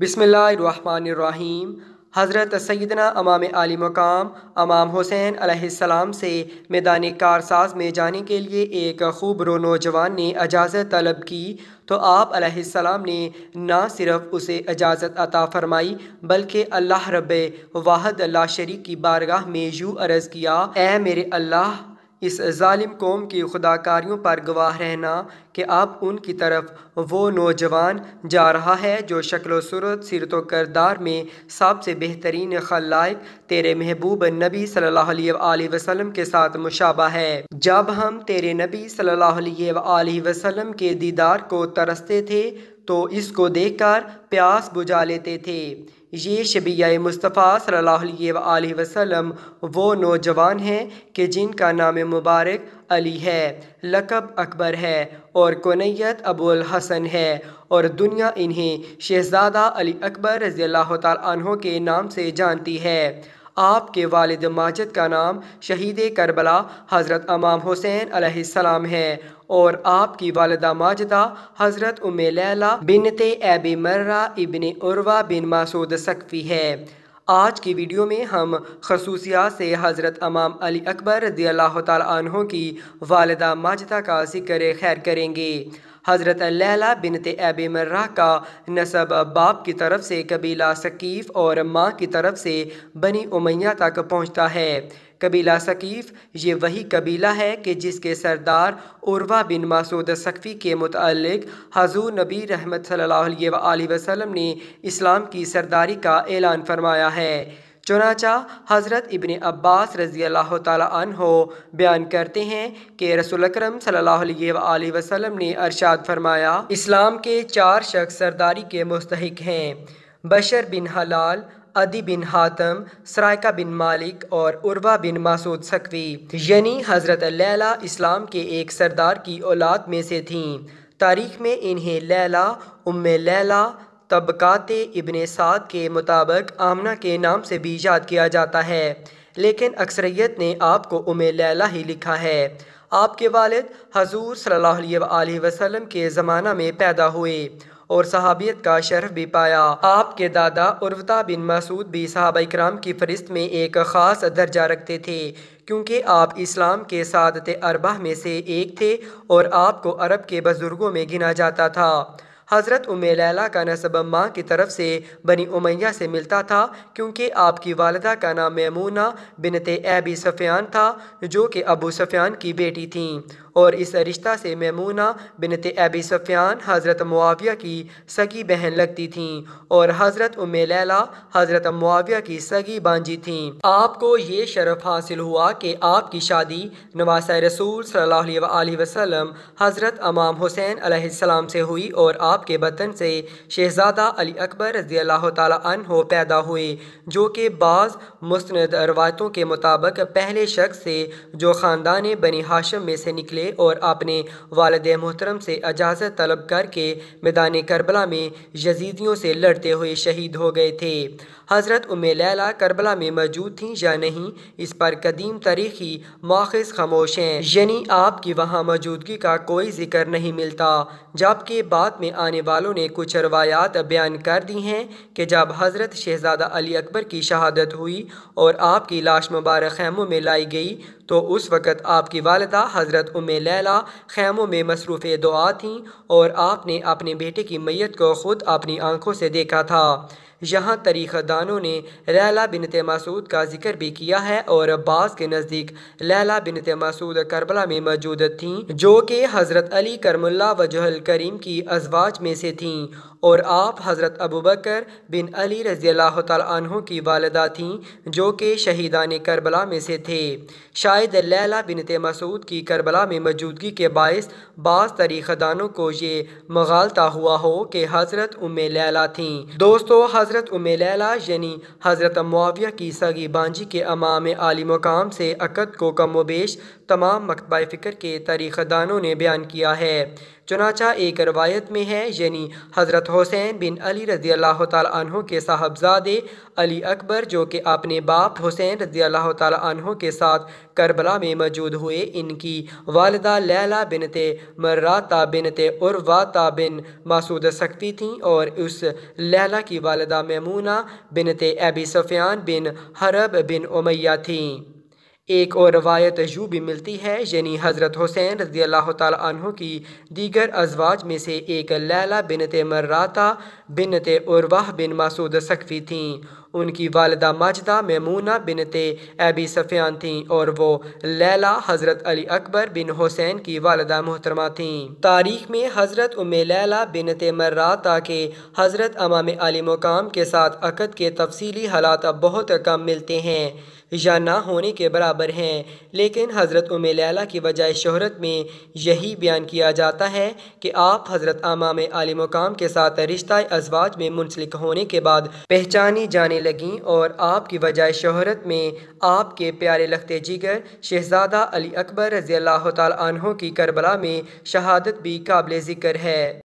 बिसमीम हज़रत सैदना अमाम आली मकाम अमाम हुसैन अलैहिस्सलाम से मैदान कारसाज में जाने के लिए एक खूब रो नौजवान ने इजाज़त तलब की तो आप अलैहिस्सलाम ने ना सिर्फ उसे इजाज़त अता फरमाई बल्कि अल्लाह रब वाहद ला शरीक की बारगाह में यूँ अर्ज़ किया ए मेरे अल्लाह इस ालिम कौम की खुदाकारियों पर गवाह रहना कि आप उनकी तरफ वो नौजवान जा रहा है जो शक्ल सूरत सीरत करदार में सबसे बेहतरीन खलाक तेरे महबूब नबी सल वसलम के साथ मुशाबा है जब हम तेरे नबी सल वसलम के दीदार को तरसते थे तो इसको देखकर प्यास बुझा लेते थे ये शबिया मुस्तफ़ा सल्लल्लाहु अलैहि वसल्लम वो नौजवान हैं कि जिनका नाम मुबारक अली है लकब अकबर है और कोनैत अबुल हसन है और दुनिया इन्हें शहज़ादा अली अकबर रज़ी तहों के नाम से जानती है आपके वालिद माजिद का नाम शहीद करबला हज़रत अमाम हुसैन सलाम है और आपकी वालदा माजदा हज़रत उम लैला बिनत एबी मर्रा इबन उर्वा बिन मासूद सकफ़ी है आज की वीडियो में हम खसूसियात से हज़रत अमाम अली अकबर रदी अल्लाह तहों की वालदा माजदा का जिक्र खैर करेंगे हज़रत लैला बिनत एब मर्रा का नसब बाप की तरफ से कबीला सकीफ़ और माँ की तरफ से बनी उमैया तक पहुँचता है कबीला सकीफ़ ये वही कबीला है कि जिसके सरदार उर्वा बिन मासूद सकफ़ी के मुतल हजूर नबी रहमत सल्लल्लाहु अलैहि वसल्लम ने इस्लाम की सरदारी का ऐलान फरमाया है चुनाचा हज़रत इबन अब्बास रज़ी अल्लाह हो बयान करते हैं कि रसुल अक्रम वसम ने अरशाद फरमाया इस्लाम के चार शख्स सरदारी के मुस्तक हैं बशर बिन हलाल अदी बिन हातम सरायका बिन मालिक और उर्वा बिन मासूद सकवी यानी हज़रत लैला इस्लाम के एक सरदार की औलाद में से थीं तारीख में इन्हें लैला उम लैला तबकाते इबन साद के मुताबिक आमना के नाम से भी याद किया जाता है लेकिन अक्सरियत ने आपको उम लैला ही लिखा है आपके वालिद हजूर सल्लल्लाहु वसल्लम के ज़माना में पैदा हुए और सहाबियत का शरफ भी पाया आपके दादा उर्वता बिन मसूद भी साहब कराम की फहरिस्त में एक ख़ास दर्जा रखते थे क्योंकि आप इस्लाम के सादत अरबा में से एक थे और आपको अरब के बुज़ुर्गों में गिना जाता था हज़रत उमेला का नसब माँ की तरफ से बनी उमैया से मिलता था क्योंकि आपकी वालदा का नाम मैमूना बिनते एबी सफ़ियान था जो कि अबू सफ़ियान की बेटी थीं और इस रिश्ता से ममूना बिनत अबी सफ़ियान हज़रत मुआविया की सगी बहन लगती थीं और हज़रत उम लैला हज़रत मुआविया की सगी बांझी थीं आपको ये शरफ़ हासिल हुआ कि आपकी शादी नवास रसूल सल्लल्लाहु अलैहि वसल्लम हज़रत अमाम हुसैन अलैहिस्सलाम से हुई और आपके बतन से शहज़ादा अली अकबर रजी अल्लाह तहो पैदा हुए जो कि बाज़ मुस्ंद रवायतों के मुताबिक पहले शख्स से जो ख़ानदान बनी हाशम में से निकले मिले और अपने वालद मोहतरम से इजाज़त तलब करके मैदान करबला में यजीदियों से लड़ते हुए शहीद हो गए थे हज़रत उम लैला करबला में मौजूद थी या नहीं इस पर कदीम तारीखी माखज खामोश हैं यानी आपकी वहाँ मौजूदगी का कोई जिक्र नहीं मिलता जबकि बाद में आने वालों ने कुछ रवायात बयान कर दी हैं कि जब हज़रत शहजादा अली अकबर की शहादत हुई और आपकी लाश मुबारक खैमों में लाई गई तो उस वक़्त आपकी वालदा हज़रत उम में लैला खैमों में मसरूफ़ दुआ थीं और आपने अपने बेटे की मैयत को ख़ुद अपनी आंखों से देखा था यहाँ दानों ने लैला बिनत मसूद का जिक्र भी किया है और बास के नज़दीक लैला बिनत मसूद करबला में मौजूद थीं जो कि हज़रत अली करमुल्ला वजहल करीम की अजवाज में से थीं और आप हज़रत अबू बकर बिन अली रज़ी की वालदा थीं जो कि शहीदान करबला में से थे शायद लैला बिनत मसूद की करबला में मौजूदगी के बायस बास तरीक़ादानों को ये मगालता हुआ हो कि हज़रत उम लैला थीं दोस्तों हज़रत हज़रत उमेला यानी हज़रत मुआविया की सगी बांझी के अमाम आली मकाम से अकद को कमोबेश तमाम मकबा फ़िक्र के तारीख़दानों ने बयान किया है चुनाचा एक रवायत में है यानी हज़रत हुसैन बिन अली रज़ी अल्लाह तहों के साहबजादे अली अकबर जो कि अपने बाप हुसैन रज़ी अल्लाह तहों के साथ करबला में मौजूद हुए इनकी वालदा लैला बिनते मर्राता बिनते उर्वाता बिन मासूद सकती थीं और उस लैला की वालदा ममूना बिनते एबी सफ़ियान बिन हरब बिन उमैया थी एक और रवायत यूँ भी मिलती है यानी हज़रत हुसैन रजी अल्लाह तु की दीगर अजवाज में से एक लैला बिनत मर्राता बिनत उर्वाह बिन मासूद सकफ़ी थीं उनकी वालदा माजदा मेमूना बिनत एबी सफ़ियान थीं और वो लैला हज़रत अली अकबर बिन हुसैन की वालदा मोहतरमा थीं तारीख़ में हज़रत उम लैला बिनत मर्राता के हज़रत अमाम अली मकाम के साथ अकद के तफसली हालात अब बहुत कम मिलते हैं या ना होने के बराबर हैं लेकिन हज़रत उम लैला की वजह शहरत में यही बयान किया जाता है कि आप हज़रत आमा में मकाम मुकाम के साथ रिश्ता अजवाज में मुंसलिक होने के बाद पहचानी जाने लगें और आपकी वजह शहरत में आपके प्यारे लखते जिगर शहजादा अली अकबर रज़ी अल्लाह तहों की करबला में शहादत भी काबिल ज़िक्र है